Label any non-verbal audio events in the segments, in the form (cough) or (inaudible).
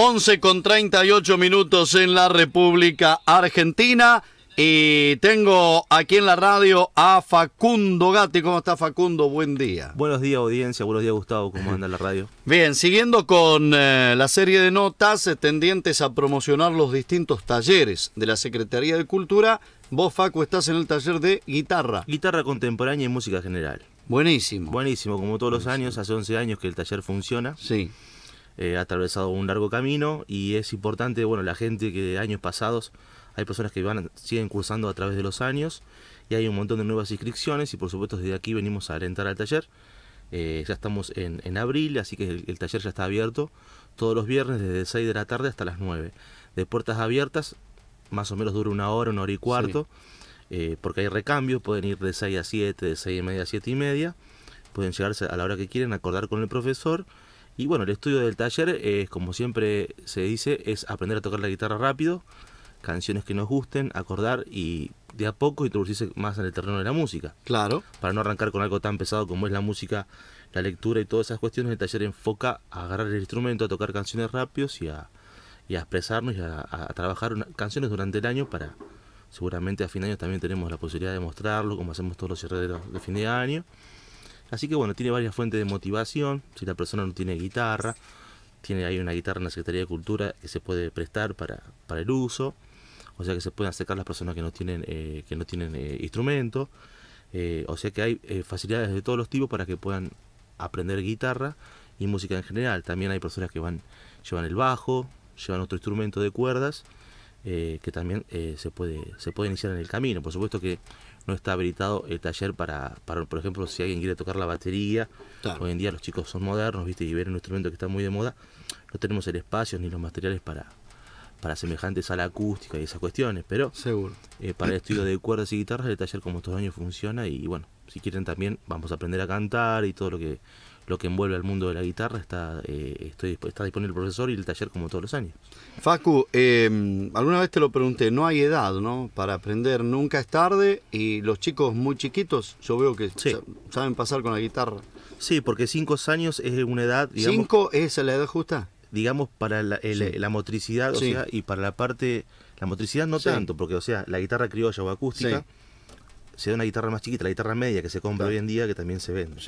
11 con 38 minutos en la República Argentina. Y tengo aquí en la radio a Facundo Gatti. ¿Cómo está Facundo? Buen día. Buenos días audiencia, buenos días Gustavo, ¿cómo anda la radio? Bien, siguiendo con eh, la serie de notas eh, tendientes a promocionar los distintos talleres de la Secretaría de Cultura, vos Facu estás en el taller de guitarra. Guitarra contemporánea y música general. Buenísimo. Buenísimo, como todos los años, hace 11 años que el taller funciona. Sí. Eh, ha atravesado un largo camino y es importante, bueno, la gente que de años pasados, hay personas que van, siguen cursando a través de los años y hay un montón de nuevas inscripciones y por supuesto desde aquí venimos a alentar al taller. Eh, ya estamos en, abril, así que el, taller ya está abierto todos los viernes desde 6 de la tarde hasta las 9. De puertas abiertas, más o menos dura una hora, una hora y cuarto, eh, porque hay recambios, pueden ir de 6 a 7, de 6 y media a 7 y media, pueden llegarse a la hora que quieren, acordar con el profesor y bueno, el estudio del taller, es como siempre se dice, es aprender a tocar la guitarra rápido, canciones que nos gusten, acordar y de a poco introducirse más en el terreno de la música. Claro. Para no arrancar con algo tan pesado como es la música, la lectura y todas esas cuestiones, el taller enfoca a agarrar el instrumento, a tocar canciones rápidos y a, expresarnos y a, trabajar canciones durante el año para, seguramente a fin de año también tenemos la posibilidad de mostrarlo, como hacemos todos los cerreros de fin de año. Así que bueno, tiene varias fuentes de motivación. Si la persona no tiene guitarra, tiene ahí una guitarra en la Secretaría de Cultura que se puede prestar para, el uso. O sea que se pueden acercar las personas que no tienen, eh, que no tienen eh, instrumento. Eh, o sea que hay facilidades de todos los tipos para que puedan aprender guitarra y música en general. También hay personas que van, llevan el bajo, llevan otro instrumento de cuerdas eh, que también eh, se, puede, se puede iniciar en el camino. Por supuesto que no está habilitado el taller para, por ejemplo, si alguien quiere tocar la batería. Hoy en día los chicos son modernos, ¿viste? Y ver un instrumento que está muy de moda, no tenemos el espacio ni los materiales para, para semejantes a la acústica y esas cuestiones, pero Seguro. Eh, para el estudio de cuerdas y guitarras el taller como estos años funciona y bueno, si quieren también vamos a aprender a cantar y todo lo que lo que envuelve al mundo de la guitarra está eh, estoy, está disponible el profesor y el taller como todos los años. Facu, em, alguna vez te lo pregunté, no hay edad, ¿no? Para aprender nunca es tarde y los chicos muy chiquitos yo veo que saben pasar con la guitarra. Sí, porque cinco años es una edad. Digamos, cinco es la edad justa. Digamos para la, motricidad, y para la parte la motricidad no tanto, porque o sea la guitarra criolla o acústica se da una guitarra más chiquita, la guitarra media que se compra hoy en día, que también se vende.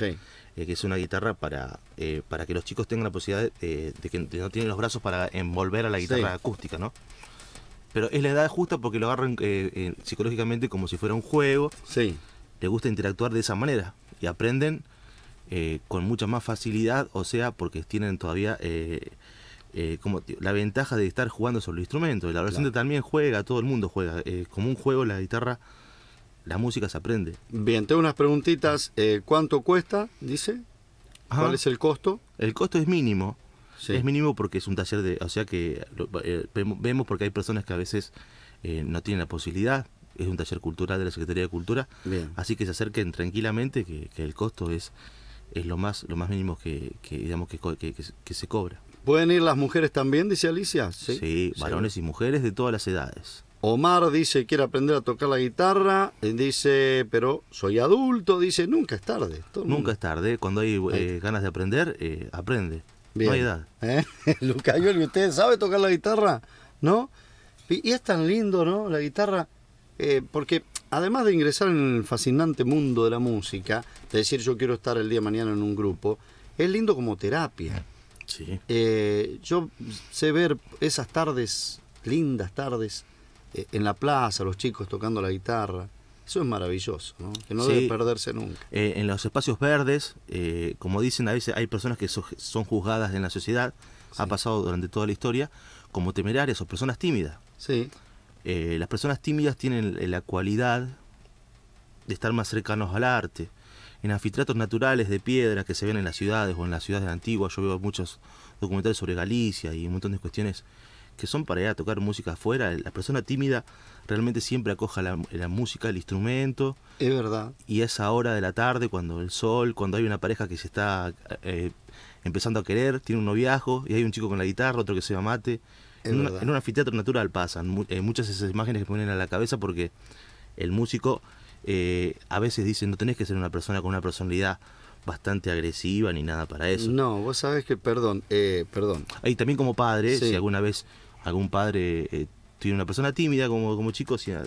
Eh, que es una guitarra para, eh, para que los chicos tengan la posibilidad de, que no tienen los brazos para envolver a la guitarra acústica, ¿no? Pero es la edad justa porque lo agarran eh, psicológicamente como si fuera un juego. Sí. le gusta interactuar de esa manera y aprenden con mucha más facilidad, o sea, porque tienen todavía como la ventaja de estar jugando sobre el instrumento. La adolescente también juega, todo el mundo juega. como un juego la guitarra la música se aprende. Bien, tengo unas preguntitas. Eh, ¿Cuánto cuesta? Dice. ¿Cuál es el costo? El costo es mínimo. Es mínimo porque es un taller de... O sea que eh, vemos porque hay personas que a veces eh, no tienen la posibilidad. Es un taller cultural de la Secretaría de Cultura. Así que se acerquen tranquilamente, que, el costo es, es lo más lo más mínimo que, digamos que, que, se cobra. ¿Pueden ir las mujeres también, dice Alicia? Sí, varones y mujeres de todas las edades. Omar dice, quiere aprender a tocar la guitarra, dice, pero soy adulto, dice, nunca es tarde. nunca es tarde, cuando hay eh, ganas de aprender, eh, aprende. No hay edad. ¿Eh? (laughs) Lucas ¿usted sabe tocar la guitarra? ¿No? Y, es tan lindo, ¿no? La guitarra, eh, porque además de ingresar en el fascinante mundo de la música, de decir yo quiero estar el día de mañana en un grupo, es lindo como terapia. Sí. yo sé ver esas tardes, lindas tardes, eh, en la plaza, los chicos tocando la guitarra. Eso es maravilloso, ¿no? que no debe perderse nunca. Eh, en los espacios verdes, eh, como dicen a veces, hay personas que son juzgadas en la sociedad, ha pasado durante toda la historia, como temerarias o personas tímidas. las personas tímidas tienen la cualidad de estar más cercanos al arte. En anfitratos naturales de piedra que se ven en las ciudades o en las ciudades antiguas, yo veo muchos documentales sobre Galicia y un montón de cuestiones que son para ir a tocar música afuera, la persona tímida realmente siempre acoja la, música, el instrumento. Es verdad. Y a esa hora de la tarde, cuando el sol, cuando hay una pareja que se está eh, empezando a querer, tiene un noviazgo, y hay un chico con la guitarra, otro que se va mate. en, un anfiteatro natural pasan eh, muchas de esas imágenes que ponen a la cabeza porque el músico eh, a veces dice no tenés que ser una persona con una personalidad bastante agresiva ni nada para eso. No, vos sabés que, perdón, perdón. Y también como padre, si alguna vez algún padre eh, tiene una persona tímida como, como chico, si el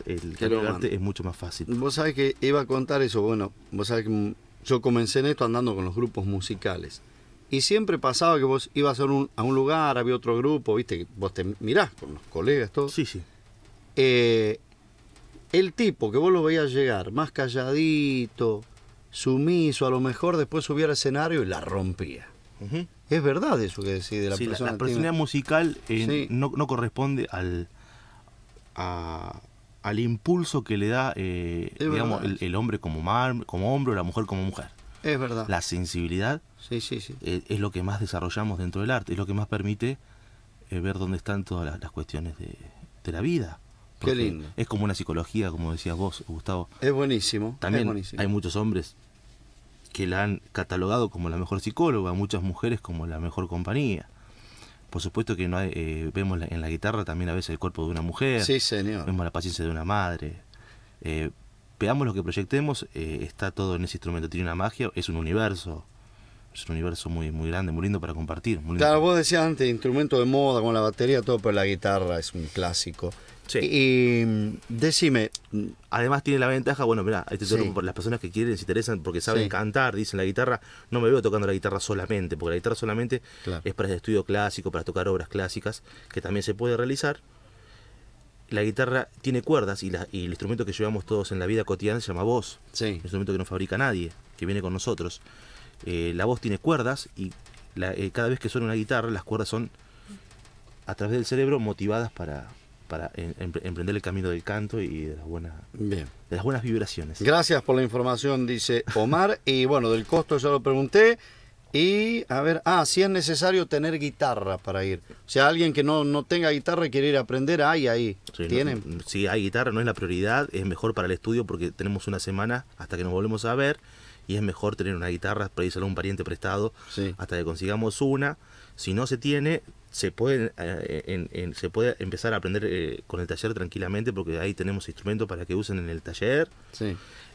arte es mucho más fácil. Vos sabés que iba a contar eso, bueno, vos sabés que yo comencé en esto andando con los grupos musicales. Y siempre pasaba que vos ibas a un, a un lugar, había otro grupo, viste, vos te mirás con los colegas, todo. Sí, sí. Eh, el tipo que vos lo veías llegar, más calladito, sumiso, a lo mejor después subía al escenario y la rompía. Es verdad eso que decís de la persona. La, personalidad musical eh, no, corresponde al, al impulso que le da eh, el, hombre como, como hombre o la mujer como mujer. Es verdad. La sensibilidad es lo que más desarrollamos dentro del arte, es lo que más permite eh, ver dónde están todas las, cuestiones de, la vida. Qué lindo. Es como una psicología, como decías vos, Gustavo. Es buenísimo. También hay muchos hombres que la han catalogado como la mejor psicóloga, muchas mujeres como la mejor compañía. Por supuesto que no hay, eh, vemos en la guitarra también a veces el cuerpo de una mujer, vemos la paciencia de una madre. Eh, veamos lo que proyectemos, eh, está todo en ese instrumento, tiene una magia, es un universo es un universo muy, muy grande, muy lindo para compartir. Claro, vos decías antes, instrumento de moda, con la batería, todo, pero la guitarra es un clásico. Sí. Y mm, decime. Mm, Además tiene la ventaja, bueno, mirá, te por las personas que quieren, se interesan, porque saben cantar, dicen la guitarra, no me veo tocando la guitarra solamente, porque la guitarra solamente es para el estudio clásico, para tocar obras clásicas, que también se puede realizar. La guitarra tiene cuerdas y, el instrumento que llevamos todos en la vida cotidiana se llama voz. Sí. Un instrumento que no fabrica nadie, que viene con nosotros. Eh, la voz tiene cuerdas y eh, cada vez que suena una guitarra, las cuerdas son a través del cerebro motivadas para, emprender el camino del canto y de las, buenas, vibraciones. Gracias por la información, dice Omar. (laughs) y bueno, del costo ya lo pregunté. Y a ver, ah, si es necesario tener guitarra para ir. O sea, alguien que no, no tenga guitarra y quiere ir a aprender, hay ahí. ¿Tienen? si hay guitarra, no es la prioridad, es mejor para el estudio porque tenemos una semana hasta que nos volvemos a ver y es mejor tener una guitarra, pedírsela a un pariente prestado hasta que consigamos una. Si no se tiene, se puede, eh, se puede empezar a aprender eh, con el taller tranquilamente porque ahí tenemos instrumentos para que usen en el taller.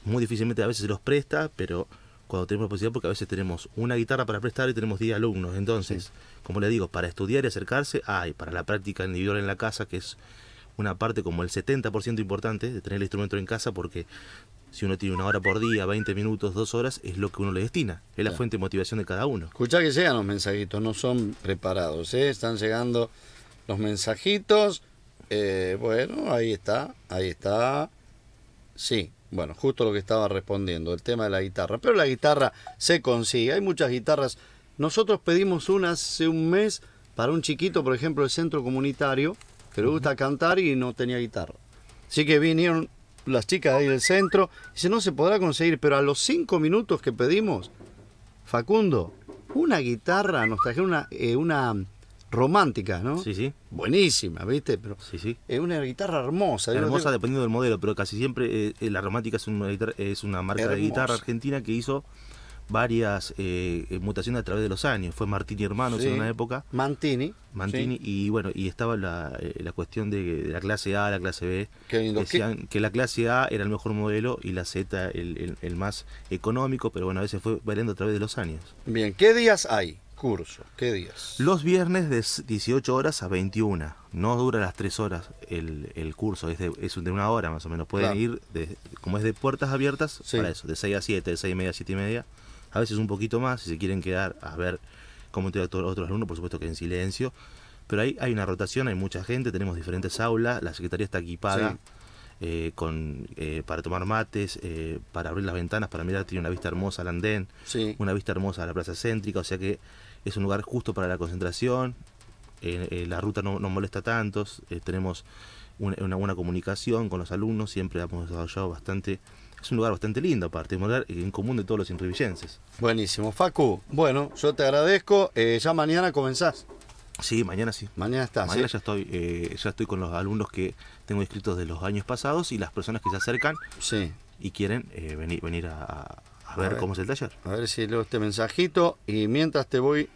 Muy difícilmente a veces se los presta, pero cuando tenemos la posibilidad, porque a veces tenemos una guitarra para prestar y tenemos 10 alumnos. Entonces, como le digo, para estudiar y acercarse, hay, para la práctica individual en la casa, que es una parte como el 70% importante de tener el instrumento en casa porque si uno tiene una hora por día, 20 minutos, dos horas, es lo que uno le destina. Es la fuente de motivación de cada uno. Escucha que llegan los mensajitos, no son preparados, ¿eh? están llegando los mensajitos. Eh, bueno, ahí está, ahí está. Sí, bueno, justo lo que estaba respondiendo, el tema de la guitarra. Pero la guitarra se consigue, hay muchas guitarras. Nosotros pedimos una hace un mes para un chiquito, por ejemplo, del centro comunitario, que le gusta cantar y no tenía guitarra. Así que vinieron las chicas ahí del centro. Dice, no se podrá conseguir, pero a los cinco minutos que pedimos, Facundo, una guitarra, nos trajeron una, eh, romántica, ¿no? Sí, sí. Buenísima, ¿viste? Pero sí, sí. Es una guitarra hermosa. Hermosa dependiendo del modelo, pero casi siempre eh, eh, la romántica es una, marca de guitarra argentina que hizo varias eh, eh, mutaciones a través de los años. Fue Martini Hermanos en una época. Mantini. Mantini, y bueno, y estaba la, eh, cuestión de, la clase A, la clase B. Decían que la clase A era el mejor modelo y la Z el, más económico, pero bueno, a veces fue variando a través de los años. Bien, ¿qué días hay? curso. ¿Qué días? Los viernes de 18 horas a 21. No dura las 3 horas el, el curso, es de, es de una hora más o menos. Pueden ir, de, como es de puertas abiertas, para eso, de 6 a 7, de 6 y media a 7 y media a veces un poquito más, si se quieren quedar a ver cómo interactúan otros alumnos, por supuesto que en silencio. Pero ahí hay una rotación, hay mucha gente, tenemos diferentes aulas, la secretaría está equipada eh, eh, para tomar mates, eh, para abrir las ventanas, para mirar, tiene una vista hermosa al andén, una vista hermosa a la plaza céntrica, o sea que es un lugar justo para la concentración, la ruta no, molesta tanto, tantos, tenemos una, una buena comunicación con los alumnos, siempre hemos desarrollado bastante es un lugar bastante lindo, aparte, un lugar en común de todos los inrivillenses. Buenísimo. Facu, bueno, yo te agradezco. Eh, ya mañana comenzás. Sí, mañana sí. Mañana estás, Mañana ¿eh? ya estoy, eh, ya estoy con los alumnos que tengo inscritos de los años pasados y las personas que se acercan y quieren venir, a, ver cómo es el taller. A ver si leo este mensajito y mientras te voy,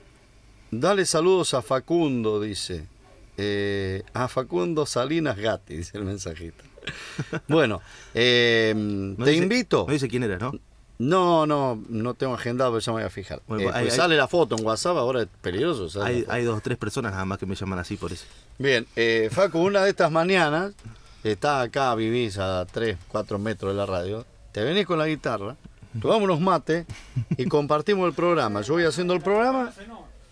dale saludos a Facundo, dice. a Facundo Salinas Gatti, dice el mensajito. (laughs) bueno, em, te invito. No dice quién eres, ¿no? No, no, no tengo agendado, pero ya me voy a fijar. Eh, pues sale la foto en WhatsApp, ahora es peligroso. Hay, dos o tres personas nada más que me llaman así por eso. Bien, Faco, eh, Facu, una de estas mañanas, está acá, vivís a 3, 4 metros de la radio, te venís con la guitarra, tomamos unos mates y compartimos el programa. Yo voy haciendo el programa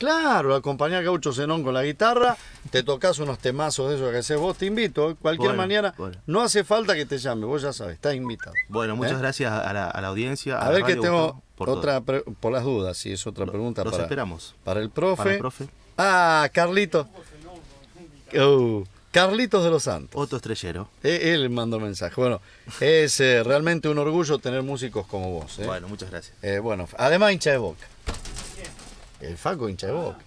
Claro, a Gaucho Zenón con la guitarra, te tocas unos temazos de eso. que haces vos, te invito, ¿eh? cualquier mañana, no hace falta que te llame, vos ya sabes, estás invitado. Bueno, muchas ¿Eh? gracias a la, audiencia. A, ver qué tengo por otra, por las dudas, si es otra pregunta. Los para, esperamos. Para el profe. Ah, Carlitos. Uh, Carlitos de los Santos. Otro estrellero. Eh, él mandó mensaje. Bueno, es realmente un orgullo tener músicos como vos. Bueno, muchas gracias. bueno, además hincha de boca. El Faco, hincha de Boca.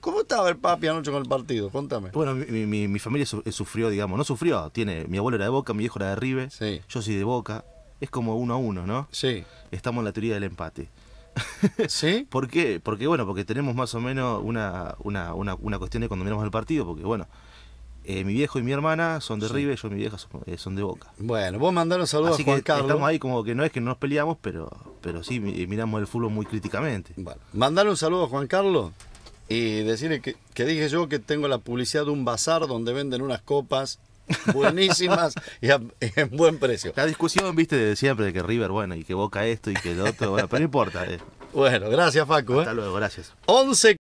¿Cómo estaba el papi anoche con el partido? Contame. Bueno, mi, familia eh, sufrió, digamos, no sufrió. Tiene, mi abuelo era de Boca, mi viejo era de Rive, sí. yo soy de Boca. Es como uno a uno, ¿no? Sí. Estamos en la teoría del empate. ¿Sí? (laughs) ¿Por qué? Porque, bueno, porque tenemos más o menos una, una, cuestión de cuando miramos el partido, porque, bueno, eh, mi viejo y mi hermana son de Ribe yo y mi vieja eh, son, de Boca. Bueno, vos mandar un saludo Así a Juan que Estamos ahí como que no es que nos peleamos, pero pero sí eh, miramos el fútbol muy críticamente. Bueno, mandale un saludo a Juan Carlos y decirle que, dije yo que tengo la publicidad de un bazar donde venden unas copas (laughs) buenísimas y en buen precio. La discusión, viste, de siempre, de que River, bueno, y que Boca esto y que lo otro, bueno, pero no importa. Eh. Bueno, gracias, Facu. Hasta ¿eh? luego, gracias. 11